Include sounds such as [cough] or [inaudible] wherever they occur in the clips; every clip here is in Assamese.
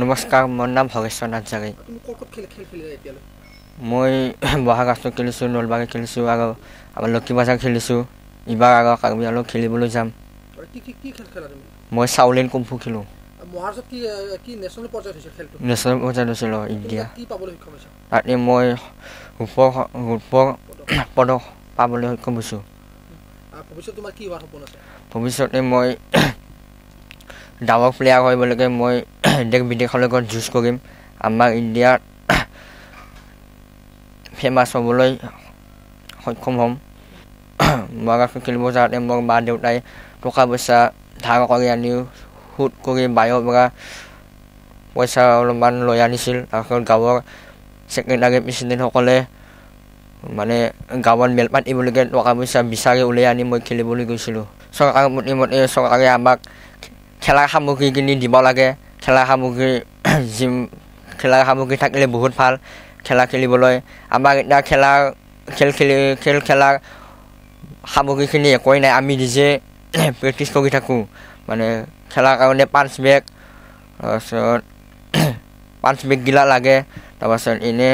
নমস্কাৰ মোৰ নাম ভগেশ্বৰ নাথ জাগে মই বহাগ আছো খেলিছোঁ নলবাৰী খেলিছোঁ আৰু আমাৰ লক্ষী বজাৰ খেলিছোঁ ইবাৰ আগৰ কাৰ্বি আলু খেলিবলৈ যাম মই চাউলিন কুম্ফু খেলোঁ নেশ্যনেল পৰ্যায়ত হৈছিলোঁ ইণ্ডিয়া তাতে মই পদক পাবলৈ সক্ষম হৈছোঁ ভৱিষ্যতে মই ডাঙৰ প্লেয়াৰ হ'বলৈকে মই [clears throat] দেশ বিদেশৰ লগত যুঁজ কৰিম আমাৰ ইণ্ডিয়াত ফেমাছ [clears throat] হ'বলৈ সক্ষম হ'ম [clears throat] মহাকাশ খেলিব যাওঁতে মোক মা দেউতাই টকা পইচা ধাৰ কৰি আনি সুত কৰি বায়ৰ পৰা পইচা অলপমান লৈ আনিছিল তাৰপিছত গাঁৱৰ ছেক্ৰেটাৰী প্ৰেচিডেণ্টসকলে মানে গাঁৱত মেল পাতিবলৈকে টকা পইচা বিচাৰি উলিয়াই আনি মই খেলিবলৈ গৈছিলোঁ চৰকাৰৰ প্ৰতিমতে চৰকাৰে আমাক খেলা সামগ্ৰী কিনি দিব লাগে খেলা সামগ্ৰী [clears throat] জিম খেলা সামগ্ৰী থাকিলে বহুত ভাল খেলা খেলিবলৈ আমাৰ এতিয়া খেলা খেল খেলি খেল খেলা সামগ্ৰীখিনি একোৱেই নাই আমি নিজে [clears throat] প্ৰেক্টিছ কৰি থাকোঁ মানে খেলাৰ কাৰণে পাঞ্চ বেগ তাৰপাছত [clears throat] পাঞ্চ বেগগিলা লাগে তাৰপাছত এনে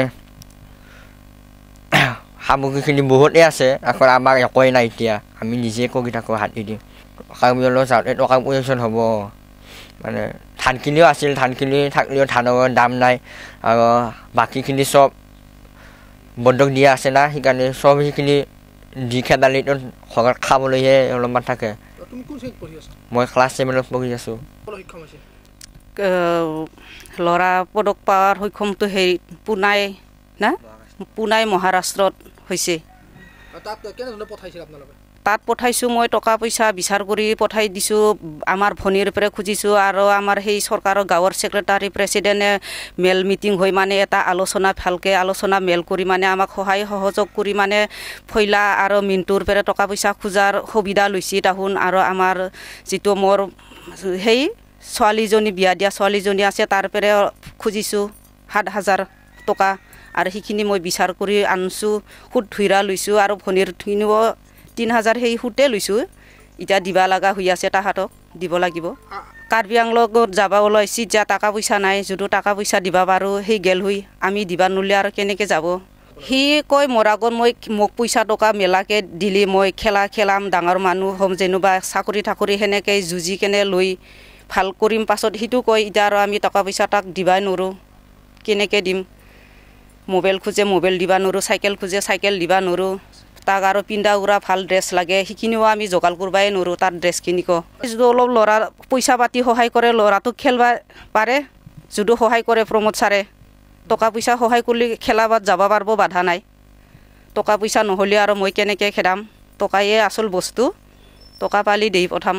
সামগ্ৰীখিনি বহুতেই আছে আকৌ আমাৰ একোৱেই নাই এতিয়া আমি নিজে কৰি থাকোঁ হাত দি দিওঁ টকাবোৰ যাওঁতে টকা পয়চন হ'ব মানে ধানখিনিও আছিল ধানখিনি থাকিলেও ধানৰ দাম নাই আৰু বাকীখিনি চব বন্ধক দিয়া আছে না সেইকাৰণে চব সেইখিনি দি খেদালিত খাবলৈহে অলপমান থাকে মই ক্লাছ ছেভেনত পঢ়ি আছোঁ ল'ৰা পদক পোৱাৰ সক্ষমটো সেই পুনাই না পুনাই মহাৰাষ্ট্ৰত হৈছে তাত পঠাইছোঁ মই টকা পইচা বিচাৰ কৰি পঠাই দিছোঁ আমাৰ ভনীৰ পৰা খুজিছোঁ আৰু আমাৰ সেই চৰকাৰৰ গাঁৱৰ ছেক্ৰেটাৰী প্ৰেচিডেণ্টে মেল মিটিং হৈ মানে এটা আলোচনা ভালকৈ আলোচনা মেল কৰি মানে আমাক সহায় সহযোগ কৰি মানে ফৈলা আৰু মিণ্টুৰ পৰা টকা পইচা খোজাৰ সুবিধা লৈছে তাহোন আৰু আমাৰ যিটো মোৰ সেই ছোৱালীজনী বিয়া দিয়া ছোৱালীজনী আছে তাৰ পৰা খুজিছোঁ সাত হাজাৰ টকা আৰু সেইখিনি মই বিচাৰ কৰি আনিছোঁ সুত ধুইৰা লৈছোঁ আৰু ভনীৰখিনিও তিন হাজাৰ সেই সুতে লৈছোঁ এতিয়া দিব লগা হৈ আছে তাহাঁতক দিব লাগিব কাৰ্বি আংলগত যাব ওলাইছে যা টকা পইচা নাই যদিও টকা পইচা দিব পাৰোঁ সেই গেল হৈ আমি দিব নোলে আৰু কেনেকৈ যাব সি কয় মোৰ আগত মই মোক পইচা টকা মেলাকৈ দিলে মই খেলা খেলাম ডাঙৰ মানুহ হ'ম যেনিবা চাকৰি থাকৰি সেনেকৈ যুঁজি কেনে লৈ ভাল কৰিম পাছত সেইটো কয় এতিয়া আৰু আমি টকা পইচা তাক দিবাই নোৱাৰোঁ কেনেকৈ দিম মোবাইল খোজে মোবাইল দিব নোৱাৰোঁ চাইকেল খোজে চাইকেল দিব নোৱাৰোঁ তাক আৰু পিন্ধা উৰা ভাল ড্ৰেছ লাগে সেইখিনিও আমি যোগাৰ কৰিবই নোৱাৰোঁ তাৰ ড্ৰেছখিনিকো যদি অলপ ল'ৰা পইচা পাতি সহায় কৰে ল'ৰাটোক খেলবা পাৰে যদিও সহায় কৰে প্ৰমোদ ছাৰে টকা পইচা সহায় কৰিলে খেলাবাদ যাব পাৰিব বাধা নাই টকা পইচা নহ'লে আৰু মই কেনেকৈ খেদাম টকাইয়ে আচল বস্তু টকা পালি দেই পঠাম